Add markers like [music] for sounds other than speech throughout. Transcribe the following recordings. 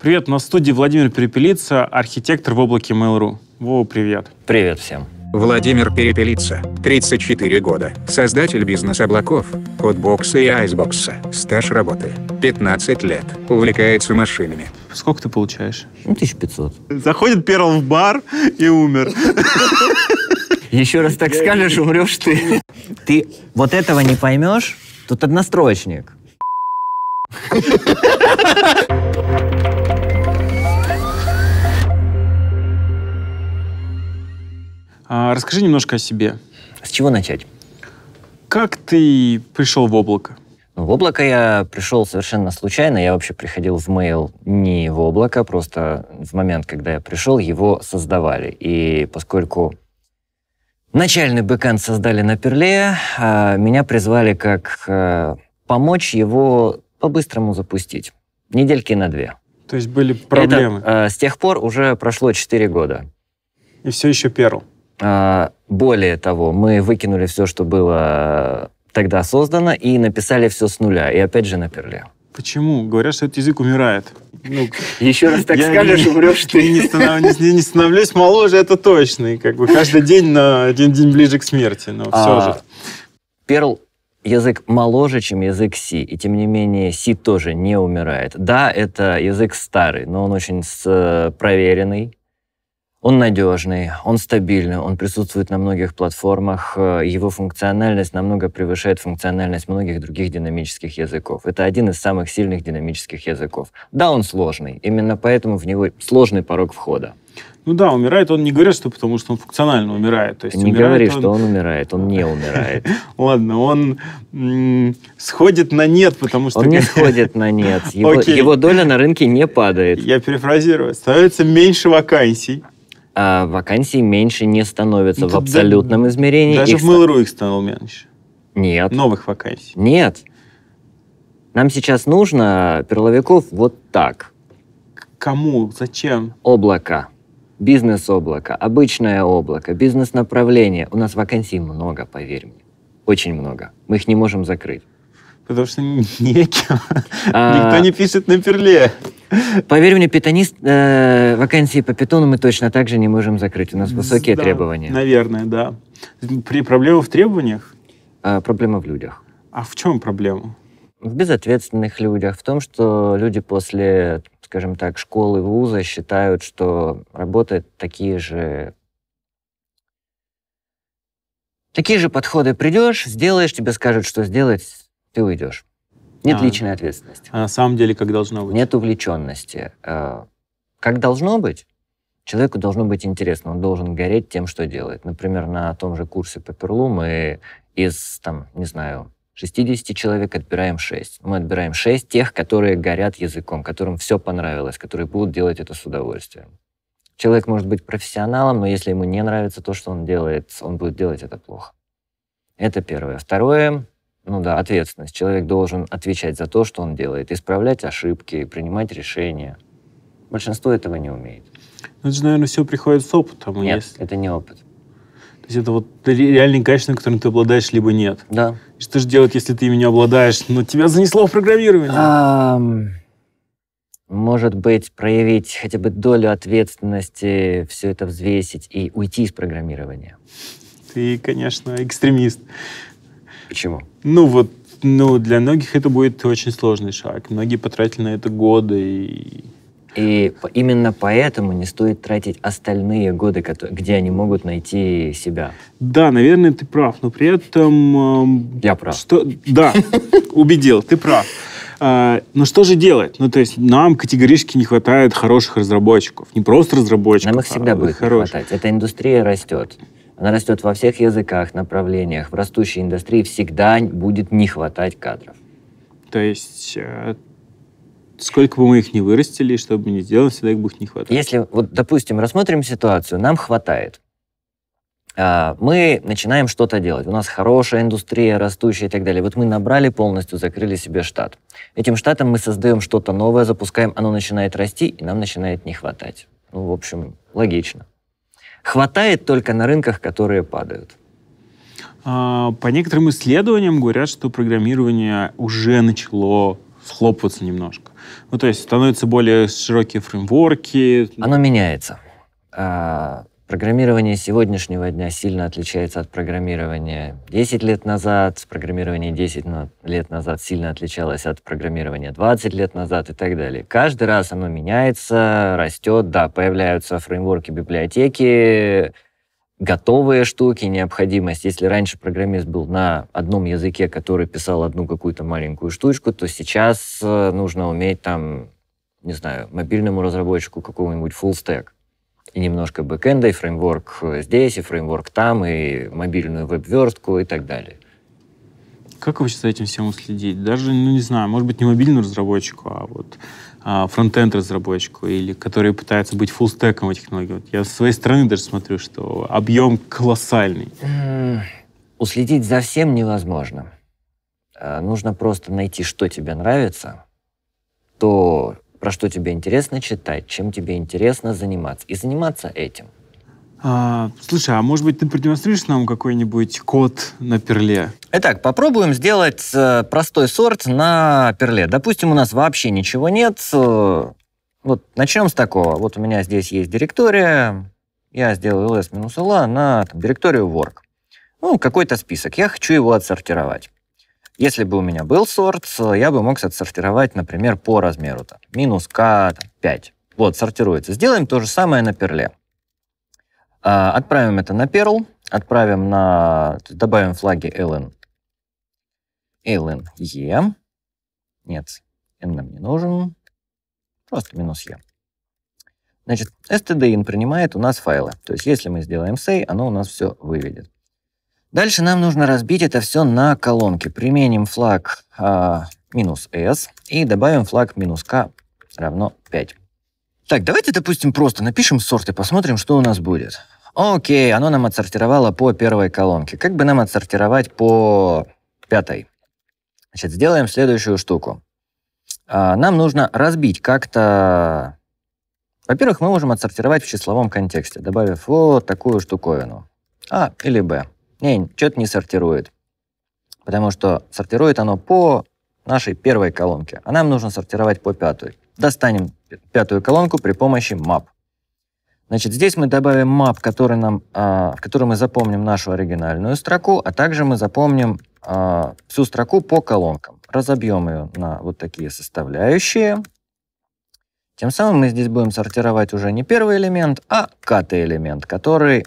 Привет, на студии Владимир Перепелица, архитектор в облаке Mail.ru. Вова, привет. Привет всем. Владимир Перепелица, 34 года, создатель бизнес-облаков, Hotbox и Icebox, стаж работы, 15 лет, увлекается машинами. Сколько ты получаешь? Ну, 1500. Заходит Перл в бар и умер. Еще раз так скажешь, умрешь ты. Ты вот этого не поймешь, тут одностроечник. А, расскажи немножко о себе. С чего начать? Как ты пришел в облако? В облако я пришел совершенно случайно. Я вообще приходил в Mail не в облако, просто в момент, когда я пришел, его создавали. И поскольку начальный бэкэнд создали на Перле, а, меня призвали как а, помочь его по-быстрому запустить. Недельки на две. То есть были проблемы. Это, с тех пор уже прошло 4 года. И все еще Перл. А, более того, мы выкинули все, что было э, тогда создано, и написали все с нуля, и опять же на перле. Почему? Говорят, что этот язык умирает. Ну, Еще раз так скажешь, не, умрешь ты. Я не, станов, не, не становлюсь моложе, это точно. И как бы каждый день на один день ближе к смерти, но а, все же. Перл язык моложе, чем язык Си, и тем не менее Си тоже не умирает. Да, это язык старый, но он очень э, проверенный, он надежный, он стабильный, он присутствует на многих платформах, э, его функциональность намного превышает функциональность многих других динамических языков. Это один из самых сильных динамических языков. Да, он сложный, именно поэтому в него сложный порог входа. Ну да, умирает он не говорит, что потому что он функционально умирает. То есть не говори, он... что он умирает, он не умирает. [laughs] Ладно, он сходит на нет, потому что... Он не [laughs] сходит на нет, его доля на рынке не падает. Я перефразирую, становится меньше вакансий, а вакансий меньше не становится ну, в абсолютном да, измерении. Даже их в Mail.ru их стало меньше. Нет. Новых вакансий. Нет. Нам сейчас нужно перловиков вот так. кому? Зачем? Облако. Бизнес-облако, обычное облако, бизнес-направление. У нас вакансий много, поверь мне. Очень много. Мы их не можем закрыть. Потому что неким. А... Никто не пишет на перле. Поверь мне, питонист, э, вакансии по питону мы точно так же не можем закрыть. У нас высокие да, требования. Наверное, да. При проблема в требованиях? А, проблема в людях. А в чем проблема? В безответственных людях, в том, что люди после, скажем так, школы, вуза считают, что работают такие же Такие же подходы придешь, сделаешь, тебе скажут, что сделать, ты уйдешь. Нет а, личной ответственности. А на самом деле как должно быть? Нет увлеченности. Э, как должно быть? Человеку должно быть интересно, он должен гореть тем, что делает. Например, на том же курсе по перлу мы из, там, не знаю, 60 человек отбираем 6. Мы отбираем 6 тех, которые горят языком, которым все понравилось, которые будут делать это с удовольствием. Человек может быть профессионалом, но если ему не нравится то, что он делает, он будет делать это плохо. Это первое. Второе, ну да, ответственность. Человек должен отвечать за то, что он делает, исправлять ошибки, принимать решения. Большинство этого не умеет. Но ну, это же, наверное, все приходит с опытом. А нет, если... это не опыт. То есть это вот реальные качества, которым ты обладаешь, либо нет. Да. И что же делать, если ты ими не обладаешь? Но ну, тебя занесло в программирование. А, может быть, проявить хотя бы долю ответственности, все это взвесить и уйти из программирования. Ты, конечно, экстремист. Почему? Ну вот, ну для многих это будет очень сложный шаг. Многие потратили на это годы и... И именно поэтому не стоит тратить остальные годы, где они могут найти себя. Да, наверное, ты прав, но при этом... Э, Я прав. Что, да, убедил, ты прав. А, но что же делать? Ну, то есть нам категорически не хватает хороших разработчиков. Не просто разработчиков. Нам их всегда а будет хороших. хватать. Эта индустрия растет. Она растет во всех языках, направлениях. В растущей индустрии всегда будет не хватать кадров. То есть э, сколько бы мы их не вырастили, что бы мы ни сделали, всегда их будет не хватать. Если, вот, допустим, рассмотрим ситуацию, нам хватает. А, мы начинаем что-то делать. У нас хорошая индустрия, растущая и так далее. Вот мы набрали полностью, закрыли себе штат. Этим штатом мы создаем что-то новое, запускаем, оно начинает расти, и нам начинает не хватать. Ну, в общем, логично. Хватает только на рынках, которые падают. А, по некоторым исследованиям говорят, что программирование уже начало схлопываться немножко. Ну, то есть становятся более широкие фреймворки. Оно меняется. А, Программирование сегодняшнего дня сильно отличается от программирования 10 лет назад, программирование 10 лет назад сильно отличалось от программирования 20 лет назад и так далее. Каждый раз оно меняется, растет, да, появляются фреймворки, библиотеки, готовые штуки, необходимость. Если раньше программист был на одном языке, который писал одну какую-то маленькую штучку, то сейчас э, нужно уметь там, не знаю, мобильному разработчику какого-нибудь full stack немножко бэкэнда, и фреймворк здесь, и фреймворк там, и мобильную веб-верстку и так далее. Как вообще за этим всем уследить? Даже, ну не знаю, может быть, не мобильную разработчику, а вот а, фронтенд разработчику, или который пытается быть фуллстеком в технологии. Вот я со своей стороны даже смотрю, что объем колоссальный. Уследить за всем невозможно. А, нужно просто найти, что тебе нравится, то, про что тебе интересно читать, чем тебе интересно заниматься, и заниматься этим. А, слушай, а может быть ты продемонстрируешь нам какой-нибудь код на перле? Итак, попробуем сделать э, простой сорт на перле. Допустим, у нас вообще ничего нет. Э, вот начнем с такого. Вот у меня здесь есть директория. Я сделаю ls-la на там, директорию work. Ну, какой-то список. Я хочу его отсортировать. Если бы у меня был сорт, э, я бы мог отсортировать, например, по размеру. Там, минус К, там, 5. Вот, сортируется. Сделаем то же самое на перле. А, отправим это на перл, отправим на... Добавим флаги ln. ln e. Нет, n нам не нужен. Просто минус e. Значит, stdin принимает у нас файлы. То есть если мы сделаем say, оно у нас все выведет. Дальше нам нужно разбить это все на колонки. Применим флаг а, минус s и добавим флаг минус k равно 5. Так, давайте, допустим, просто напишем сорт и посмотрим, что у нас будет. Окей, оно нам отсортировало по первой колонке. Как бы нам отсортировать по пятой? Значит, сделаем следующую штуку. А, нам нужно разбить как-то... Во-первых, мы можем отсортировать в числовом контексте, добавив вот такую штуковину. А или Б не, что-то не сортирует. Потому что сортирует оно по нашей первой колонке, а нам нужно сортировать по пятой. Достанем пятую колонку при помощи map. Значит, здесь мы добавим map, который нам, а, в который мы запомним нашу оригинальную строку, а также мы запомним а, всю строку по колонкам. Разобьем ее на вот такие составляющие. Тем самым мы здесь будем сортировать уже не первый элемент, а каты элемент, который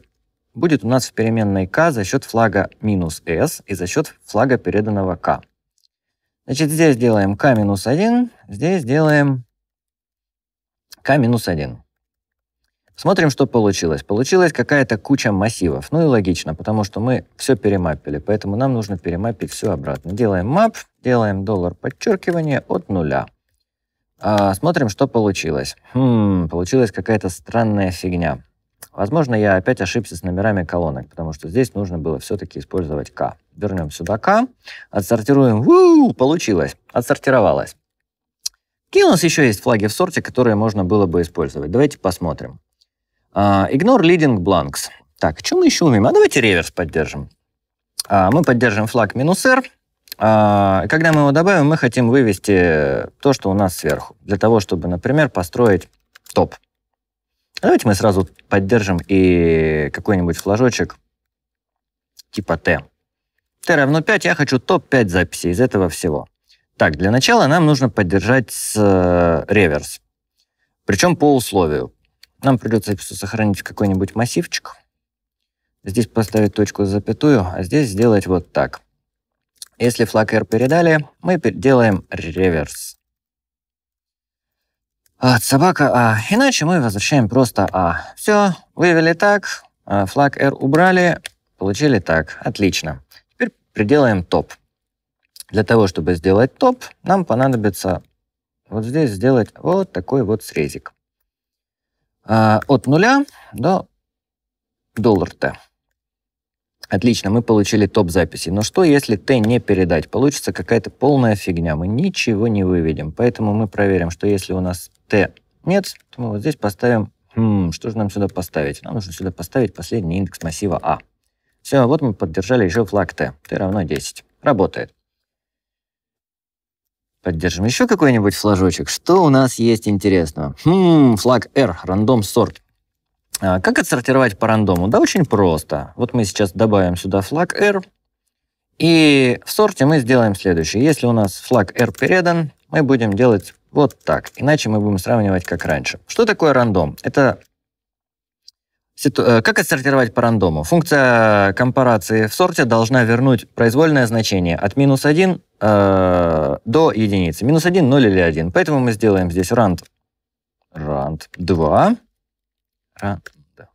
будет у нас в переменной k за счет флага минус s и за счет флага переданного k. Значит, здесь делаем k минус 1, здесь делаем k минус 1. Смотрим, что получилось. Получилась какая-то куча массивов. Ну и логично, потому что мы все перемапили, поэтому нам нужно перемапить все обратно. Делаем map, делаем доллар подчеркивание от нуля. А, смотрим, что получилось. Хм, получилась какая-то странная фигня. Возможно, я опять ошибся с номерами колонок, потому что здесь нужно было все-таки использовать К. Вернем сюда К, отсортируем. Уу, получилось, отсортировалось. Какие у нас еще есть флаги в сорте, которые можно было бы использовать? Давайте посмотрим. Uh, ignore leading blanks. Так, что мы еще умеем? А давайте реверс поддержим. А, мы поддержим флаг минус R. А, когда мы его добавим, мы хотим вывести то, что у нас сверху, для того, чтобы, например, построить топ. Давайте мы сразу поддержим и какой-нибудь флажочек типа Т. Т равно 5, я хочу топ-5 записей из этого всего. Так, для начала нам нужно поддержать с, э, реверс. Причем по условию. Нам придется сохранить какой-нибудь массивчик. Здесь поставить точку с запятую, а здесь сделать вот так. Если флаг R передали, мы делаем реверс. От собака А. Иначе мы возвращаем просто А. Все, вывели так, а, флаг R убрали, получили так. Отлично. Теперь приделаем топ. Для того, чтобы сделать топ, нам понадобится вот здесь сделать вот такой вот срезик. А, от нуля до доллар Т. Отлично, мы получили топ записи. Но что, если Т не передать? Получится какая-то полная фигня. Мы ничего не выведем. Поэтому мы проверим, что если у нас t нет, то мы вот здесь поставим... Хм, что же нам сюда поставить? Нам нужно сюда поставить последний индекс массива А. Все, вот мы поддержали еще флаг т, т равно 10. Работает. Поддержим еще какой-нибудь флажочек. Что у нас есть интересного? Хм, флаг R, рандом сорт. А как отсортировать по рандому? Да очень просто. Вот мы сейчас добавим сюда флаг R, и в сорте мы сделаем следующее. Если у нас флаг R передан, мы будем делать вот так. Иначе мы будем сравнивать как раньше. Что такое рандом? Это э, как отсортировать по рандому? Функция компарации в сорте должна вернуть произвольное значение от минус 1 э, до единицы. Минус 1, 0 или 1. Поэтому мы сделаем здесь rand, rand 2, rand,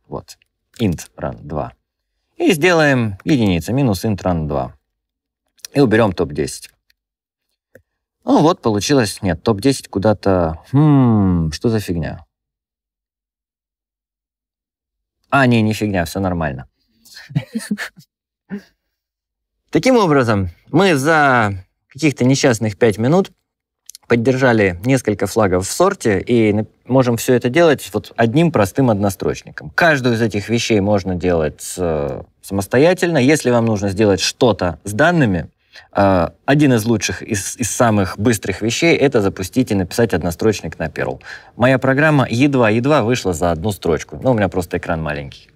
вот, int rand 2. И сделаем единица, минус int rand 2. И уберем топ-10. Ну вот, получилось, нет, топ-10 куда-то... Хм, что за фигня? А, не, не фигня, все нормально. [laughs] Таким образом, мы за каких-то несчастных 5 минут поддержали несколько флагов в сорте и можем все это делать вот одним простым однострочником. Каждую из этих вещей можно делать э, самостоятельно. Если вам нужно сделать что-то с данными, а, один из лучших, из, из самых быстрых вещей — это запустить и написать однострочник на Perl. Моя программа едва-едва вышла за одну строчку, но ну, у меня просто экран маленький.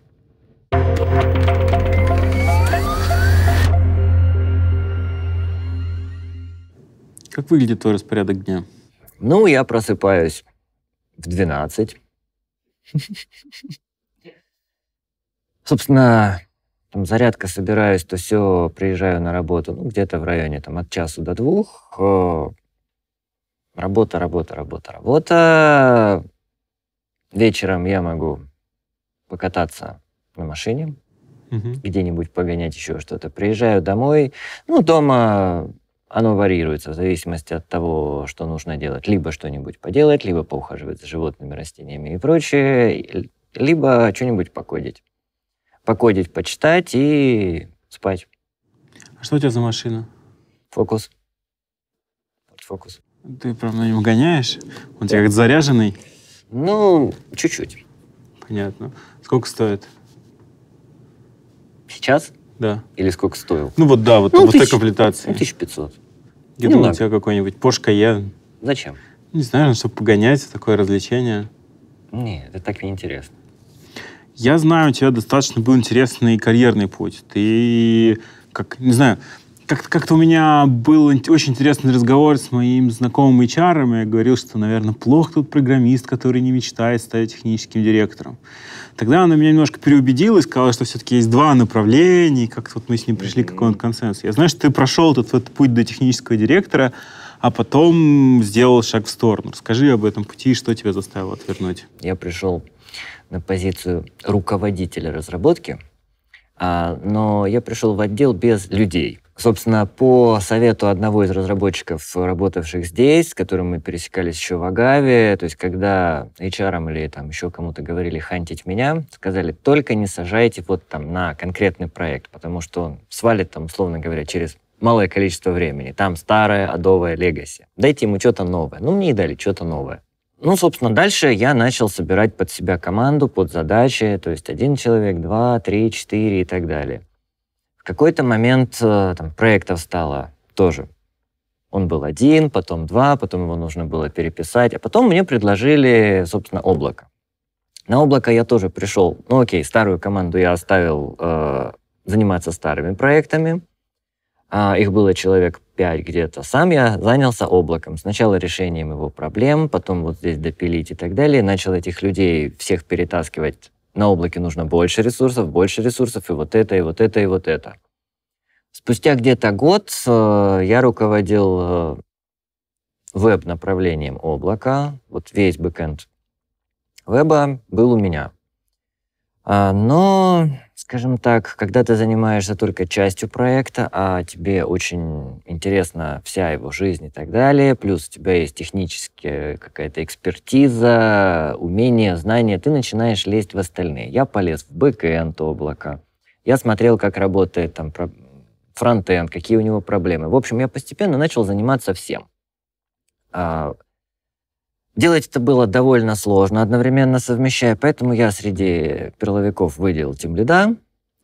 Как выглядит твой распорядок дня? Ну, я просыпаюсь в 12. [laughs] Собственно, там зарядка собираюсь, то все, приезжаю на работу, ну, где-то в районе там от часу до двух. Э, работа, работа, работа, работа. Вечером я могу покататься на машине, угу. где-нибудь погонять еще что-то. Приезжаю домой, ну, дома оно варьируется в зависимости от того, что нужно делать. Либо что-нибудь поделать, либо поухаживать за животными, растениями и прочее, либо что-нибудь покодить покодить, почитать и спать. А что у тебя за машина? Фокус. Фокус. Ты прям на нем гоняешь? Он да. тебя как заряженный? Ну, чуть-чуть. Понятно. Сколько стоит? Сейчас? Да. Или сколько стоил? Ну вот да, вот, ну, вот тысяч, такая комплектация. Ну, 1500. Я думал, у тебя какой-нибудь Пошка Е. Зачем? Не знаю, чтобы погонять, такое развлечение. Нет, это так неинтересно. Я знаю, у тебя достаточно был интересный карьерный путь. Ты, как, не знаю, как-то как у меня был очень интересный разговор с моим знакомым HR, я говорил, что, наверное, плох тут программист, который не мечтает стать техническим директором. Тогда она меня немножко переубедила и сказала, что все-таки есть два направления, и как-то вот мы с ним пришли к какому-то консенсусу. Я знаю, что ты прошел этот, вот путь до технического директора, а потом сделал шаг в сторону. Скажи об этом пути, что тебя заставило отвернуть. Я пришел на позицию руководителя разработки, а, но я пришел в отдел без людей. Собственно, по совету одного из разработчиков, работавших здесь, с которым мы пересекались еще в Агаве, то есть когда HR или там еще кому-то говорили хантить меня, сказали, только не сажайте вот там на конкретный проект, потому что он свалит там, условно говоря, через малое количество времени. Там старое, адовое легаси. Дайте ему что-то новое. Ну, мне и дали что-то новое. Ну, собственно, дальше я начал собирать под себя команду, под задачи, то есть один человек, два, три, четыре и так далее. В какой-то момент э, там, проектов стало тоже. Он был один, потом два, потом его нужно было переписать, а потом мне предложили, собственно, облако. На облако я тоже пришел. Ну окей, старую команду я оставил э, заниматься старыми проектами. А, их было человек 5 где-то. Сам я занялся облаком. Сначала решением его проблем, потом вот здесь допилить и так далее. Начал этих людей всех перетаскивать. На облаке нужно больше ресурсов, больше ресурсов, и вот это, и вот это, и вот это. Спустя где-то год э, я руководил э, веб-направлением облака. Вот весь бэкэнд веба был у меня. А, но, скажем так, когда ты занимаешься только частью проекта, а тебе очень интересна вся его жизнь и так далее, плюс у тебя есть техническая какая-то экспертиза, умение, знания, ты начинаешь лезть в остальные. Я полез в бэкэнд облака, я смотрел, как работает там фронтенд, какие у него проблемы. В общем, я постепенно начал заниматься всем. А, Делать это было довольно сложно, одновременно совмещая, поэтому я среди перловиков выделил тем лида,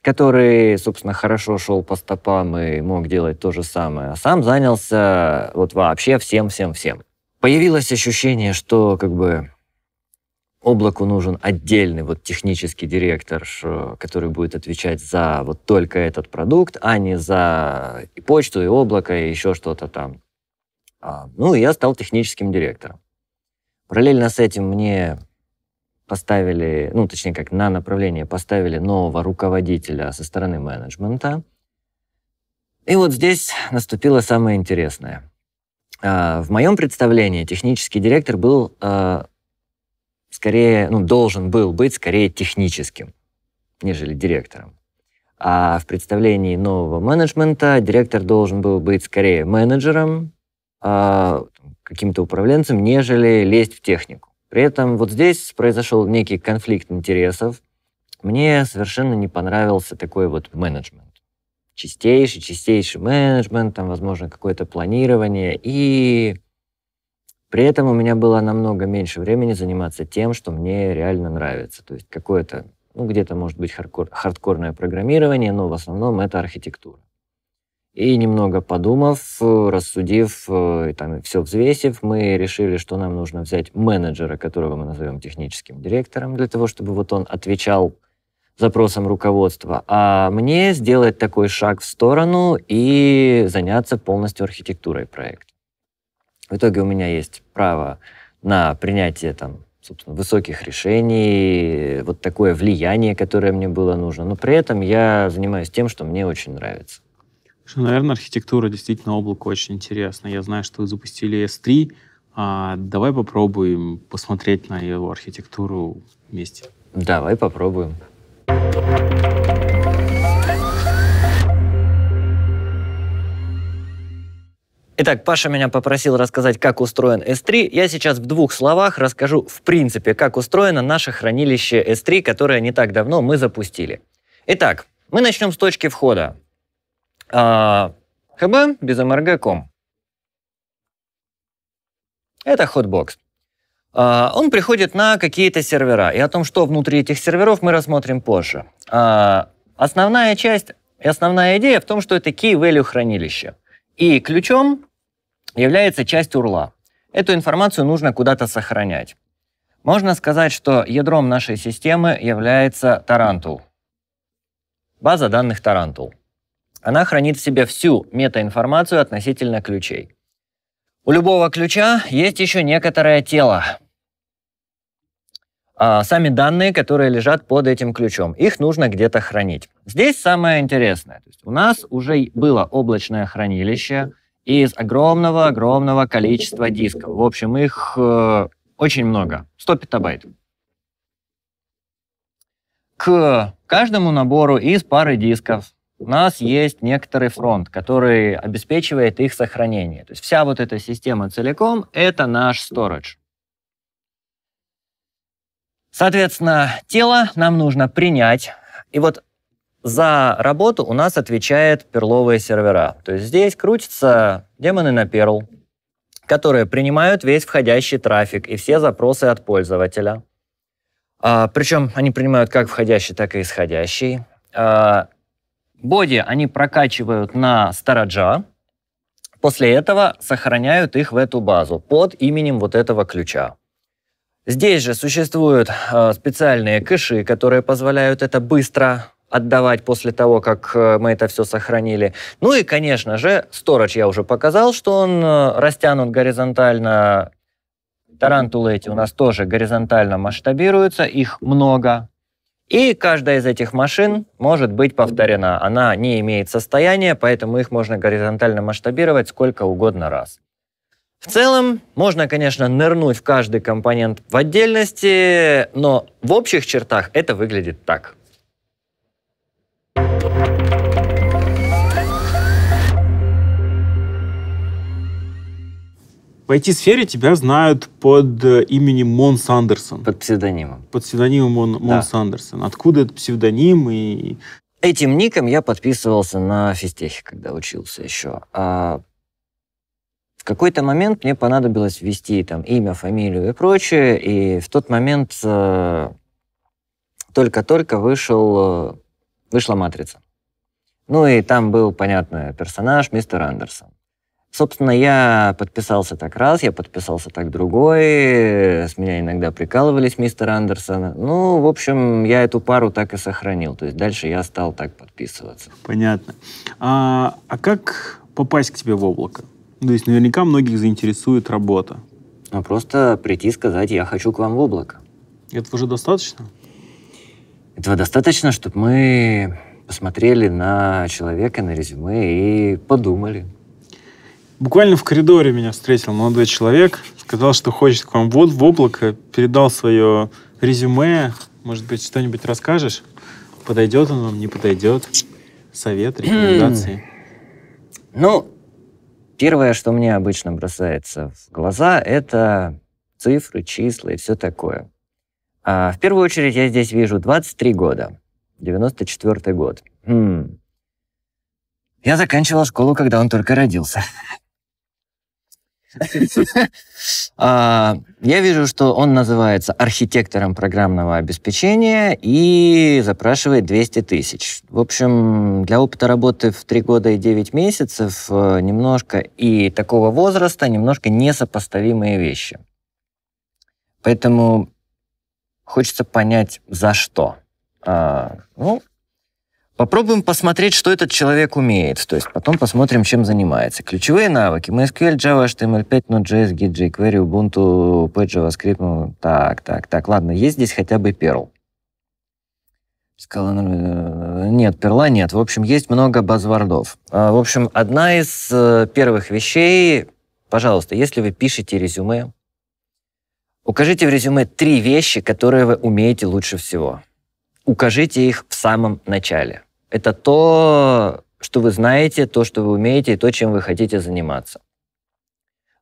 который, собственно, хорошо шел по стопам и мог делать то же самое, а сам занялся вот вообще всем-всем-всем. Появилось ощущение, что как бы облаку нужен отдельный вот технический директор, который будет отвечать за вот только этот продукт, а не за и почту, и облако, и еще что-то там. А, ну, я стал техническим директором. Параллельно с этим мне поставили, ну, точнее, как на направление поставили нового руководителя со стороны менеджмента. И вот здесь наступило самое интересное. А, в моем представлении технический директор был а, скорее, ну, должен был быть скорее техническим, нежели директором. А в представлении нового менеджмента директор должен был быть скорее менеджером, а, каким-то управленцем, нежели лезть в технику. При этом вот здесь произошел некий конфликт интересов. Мне совершенно не понравился такой вот менеджмент. Чистейший, чистейший менеджмент, там, возможно, какое-то планирование. И при этом у меня было намного меньше времени заниматься тем, что мне реально нравится. То есть какое-то, ну, где-то может быть хардкор, хардкорное программирование, но в основном это архитектура. И немного подумав, рассудив, э, и там все взвесив, мы решили, что нам нужно взять менеджера, которого мы назовем техническим директором, для того, чтобы вот он отвечал запросам руководства, а мне сделать такой шаг в сторону и заняться полностью архитектурой проекта. В итоге у меня есть право на принятие там, собственно, высоких решений, вот такое влияние, которое мне было нужно. Но при этом я занимаюсь тем, что мне очень нравится. Что, наверное, архитектура действительно облака очень интересна. Я знаю, что вы запустили S3. А, давай попробуем посмотреть на его архитектуру вместе. Давай попробуем. Итак, Паша меня попросил рассказать, как устроен S3. Я сейчас в двух словах расскажу, в принципе, как устроено наше хранилище S3, которое не так давно мы запустили. Итак, мы начнем с точки входа. А, ХБ без МРГ.ком. Это Hotbox. А, он приходит на какие-то сервера. И о том, что внутри этих серверов, мы рассмотрим позже. А, основная часть и основная идея в том, что это key-value хранилище. И ключом является часть урла. Эту информацию нужно куда-то сохранять. Можно сказать, что ядром нашей системы является Тарантул. База данных Тарантул. Она хранит в себе всю метаинформацию относительно ключей. У любого ключа есть еще некоторое тело. А, сами данные, которые лежат под этим ключом, их нужно где-то хранить. Здесь самое интересное. То есть у нас уже было облачное хранилище из огромного-огромного количества дисков. В общем, их э, очень много. 100 петабайт. К каждому набору из пары дисков у нас есть некоторый фронт, который обеспечивает их сохранение. То есть вся вот эта система целиком — это наш storage. Соответственно, тело нам нужно принять. И вот за работу у нас отвечает перловые сервера. То есть здесь крутятся демоны на перл, которые принимают весь входящий трафик и все запросы от пользователя. А, причем они принимают как входящий, так и исходящий. А, Боди они прокачивают на сторожа, после этого сохраняют их в эту базу под именем вот этого ключа. Здесь же существуют э, специальные кэши, которые позволяют это быстро отдавать после того, как э, мы это все сохранили. Ну и, конечно же, сторож я уже показал, что он э, растянут горизонтально. Тарантулы эти у нас тоже горизонтально масштабируются, их много. И каждая из этих машин может быть повторена. Она не имеет состояния, поэтому их можно горизонтально масштабировать сколько угодно раз. В целом, можно, конечно, нырнуть в каждый компонент в отдельности, но в общих чертах это выглядит так. thank you В IT-сфере тебя знают под э, именем Мон Сандерсон. Под псевдонимом. Под псевдонимом Мон, Мон да. Сандерсон. Откуда этот псевдоним и... Этим ником я подписывался на физтехе, когда учился еще. А в какой-то момент мне понадобилось ввести там имя, фамилию и прочее, и в тот момент э, только-только вышел, э, вышла «Матрица». Ну и там был, понятно, персонаж мистер Андерсон. Собственно, я подписался так раз, я подписался так другой, с меня иногда прикалывались мистер Андерсон. Ну, в общем, я эту пару так и сохранил, то есть дальше я стал так подписываться. Понятно. А, а как попасть к тебе в облако? Ну, то есть наверняка многих заинтересует работа. Ну, просто прийти и сказать, я хочу к вам в облако. Этого уже достаточно? Этого достаточно, чтобы мы посмотрели на человека, на резюме и подумали. Буквально в коридоре меня встретил молодой человек, сказал, что хочет к вам вот в облако, передал свое резюме, может быть, что-нибудь расскажешь? Подойдет он вам, не подойдет? Совет, [clears throat] рекомендации? ну, первое, что мне обычно бросается в глаза, это цифры, числа и все такое. А, в первую очередь я здесь вижу 23 года, 94 год. Хм. Я заканчивал школу, когда он только родился. [laughs] А, я вижу, что он называется архитектором программного обеспечения и запрашивает 200 тысяч. В общем, для опыта работы в 3 года и 9 месяцев э, немножко и такого возраста немножко несопоставимые вещи. Поэтому хочется понять, за что. А, ну, Попробуем посмотреть, что этот человек умеет. То есть потом посмотрим, чем занимается. Ключевые навыки. MySQL, Java, HTML5, Node.js, Git, jQuery, Ubuntu, Page, JavaScript. Ну, так, так, так. Ладно, есть здесь хотя бы Perl. Сказала, э, нет, перла нет. В общем, есть много базвордов. А, в общем, одна из э, первых вещей, пожалуйста, если вы пишете резюме, укажите в резюме три вещи, которые вы умеете лучше всего. Укажите их в самом начале это то, что вы знаете, то, что вы умеете, и то, чем вы хотите заниматься.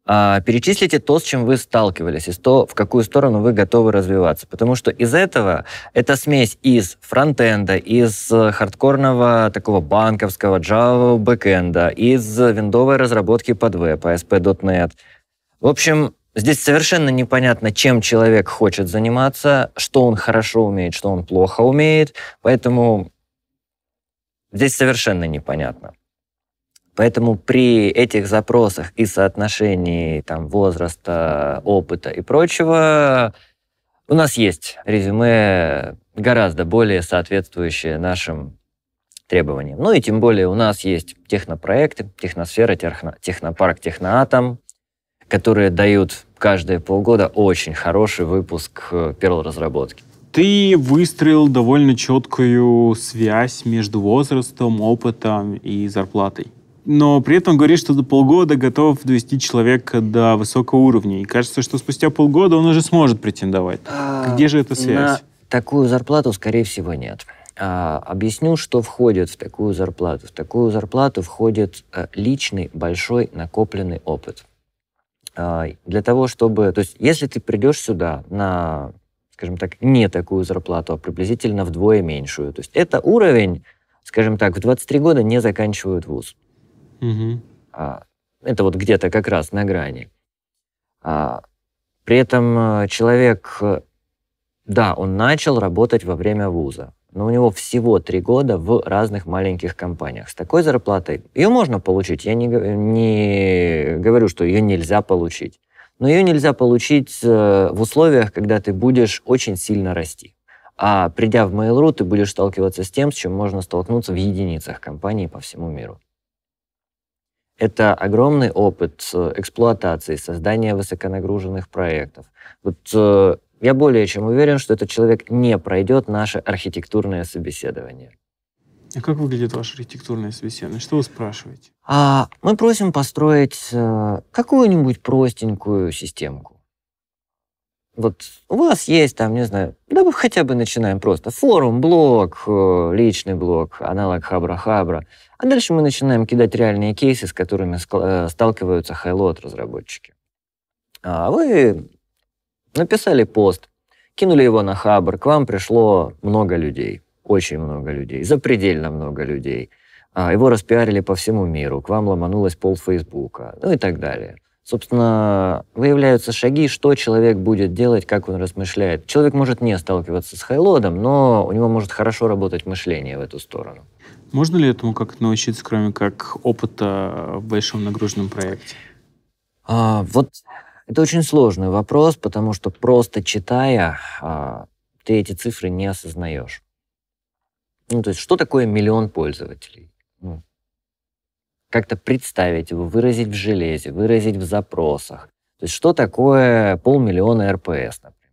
А, перечислите то, с чем вы сталкивались, и то, в какую сторону вы готовы развиваться. Потому что из этого это смесь из фронтенда, из э, хардкорного такого банковского Java бэкенда, из виндовой разработки под веб, ASP.NET. А в общем, Здесь совершенно непонятно, чем человек хочет заниматься, что он хорошо умеет, что он плохо умеет. Поэтому Здесь совершенно непонятно. Поэтому при этих запросах и соотношении там, возраста, опыта и прочего у нас есть резюме гораздо более соответствующее нашим требованиям. Ну и тем более у нас есть технопроекты, техносфера, техно, технопарк, техноатом, которые дают каждые полгода очень хороший выпуск э, перл разработки ты выстроил довольно четкую связь между возрастом, опытом и зарплатой. Но при этом говоришь, что за полгода готов довести человека до высокого уровня. И кажется, что спустя полгода он уже сможет претендовать. А, Где же эта связь? На такую зарплату, скорее всего, нет. А, объясню, что входит в такую зарплату. В такую зарплату входит а, личный большой накопленный опыт. А, для того, чтобы... То есть, если ты придешь сюда на скажем так, не такую зарплату, а приблизительно вдвое меньшую. То есть это уровень, скажем так, в 23 года не заканчивают вуз. Угу. А, это вот где-то как раз на грани. А, при этом э, человек, э, да, он начал работать во время вуза, но у него всего три года в разных маленьких компаниях. С такой зарплатой ее можно получить. Я не, не говорю, что ее нельзя получить но ее нельзя получить э, в условиях, когда ты будешь очень сильно расти. А придя в Mail.ru, ты будешь сталкиваться с тем, с чем можно столкнуться в единицах компании по всему миру. Это огромный опыт эксплуатации, создания высоконагруженных проектов. Вот э, я более чем уверен, что этот человек не пройдет наше архитектурное собеседование. А как выглядит ваша архитектурное собеседование? Что вы спрашиваете? А, мы просим построить э, какую-нибудь простенькую системку. Вот у вас есть там, не знаю, да мы хотя бы начинаем просто. форум блог, э, личный блог, аналог хабра-хабра. А дальше мы начинаем кидать реальные кейсы, с которыми э, сталкиваются хайлот разработчики. А вы написали пост, кинули его на хабр, к вам пришло много людей – очень много людей, запредельно много людей. А, его распиарили по всему миру, к вам ломанулась пол Фейсбука, ну и так далее. Собственно, выявляются шаги, что человек будет делать, как он размышляет. Человек может не сталкиваться с хайлодом, но у него может хорошо работать мышление в эту сторону. Можно ли этому как-то научиться, кроме как опыта в большом нагруженном проекте? А, вот это очень сложный вопрос, потому что просто читая, а, ты эти цифры не осознаешь. Ну, то есть, что такое миллион пользователей? Ну, как-то представить его, выразить в железе, выразить в запросах. То есть, что такое полмиллиона РПС, например?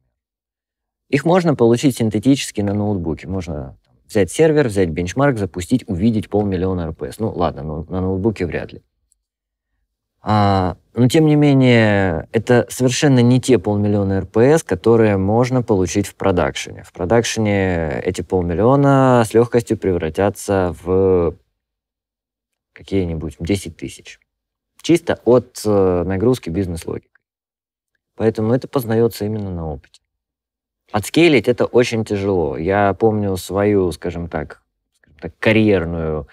Их можно получить синтетически на ноутбуке. Можно взять сервер, взять бенчмарк, запустить, увидеть полмиллиона РПС. Ну, ладно, но на ноутбуке вряд ли. А, но тем не менее, это совершенно не те полмиллиона РПС, которые можно получить в продакшене. В продакшене эти полмиллиона с легкостью превратятся в какие-нибудь 10 тысяч. Чисто от э, нагрузки бизнес-логикой. Поэтому это познается именно на опыте. Отскейлить это очень тяжело. Я помню свою, скажем так, скажем так карьерную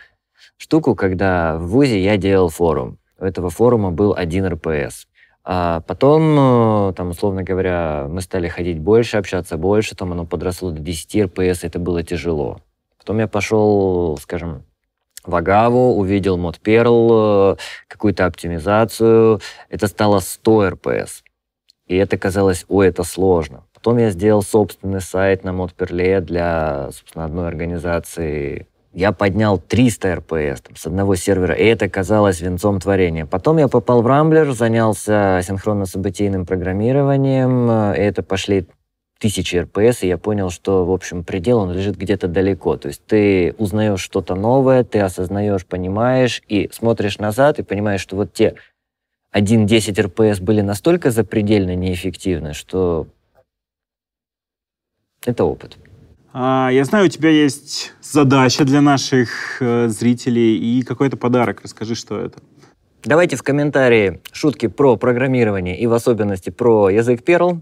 штуку, когда в ВУЗе я делал форум этого форума был один РПС. А потом, э, там, условно говоря, мы стали ходить больше, общаться больше, там оно подросло до 10 РПС, это было тяжело. Потом я пошел, скажем, в Агаву, увидел мод Перл, э, какую-то оптимизацию. Это стало 100 РПС. И это казалось, ой, это сложно. Потом я сделал собственный сайт на мод перле для, собственно, одной организации я поднял 300 РПС там, с одного сервера, и это казалось венцом творения. Потом я попал в Рамблер, занялся синхронно-событийным программированием, э, и это пошли тысячи РПС, и я понял, что, в общем, предел, он лежит где-то далеко. То есть ты узнаешь что-то новое, ты осознаешь, понимаешь, и смотришь назад, и понимаешь, что вот те 1.10 РПС были настолько запредельно неэффективны, что это опыт. А, я знаю, у тебя есть задача для наших э, зрителей и какой-то подарок. Расскажи, что это. Давайте в комментарии шутки про программирование и в особенности про язык Perl.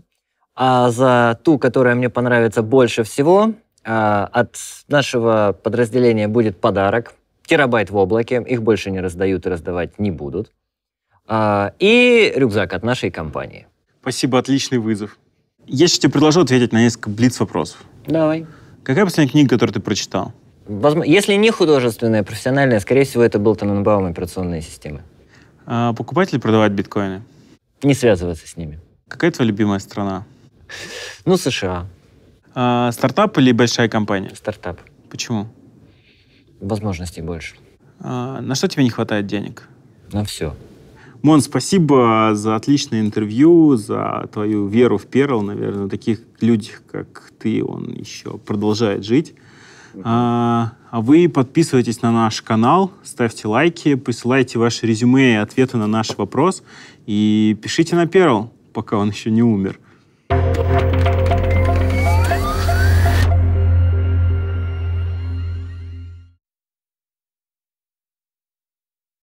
А за ту, которая мне понравится больше всего, а, от нашего подразделения будет подарок. Терабайт в облаке. Их больше не раздают и раздавать не будут. А, и рюкзак от нашей компании. Спасибо, отличный вызов. Я сейчас тебе предложу ответить на несколько блиц-вопросов. Давай. Какая последняя книга, которую ты прочитал? Возможно, если не художественная, а профессиональная, скорее всего, это был Таненбаум операционные системы. А покупать или продавать биткоины? Не связываться с ними. Какая твоя любимая страна? Ну, США. А, стартап или большая компания? Стартап. Почему? Возможностей больше. А, на что тебе не хватает денег? На все. Мон, спасибо за отличное интервью, за твою веру в Перл, наверное, таких людей как ты, он еще продолжает жить. А, а вы подписывайтесь на наш канал, ставьте лайки, присылайте ваши резюме и ответы на наш вопрос и пишите на Перл, пока он еще не умер. thank you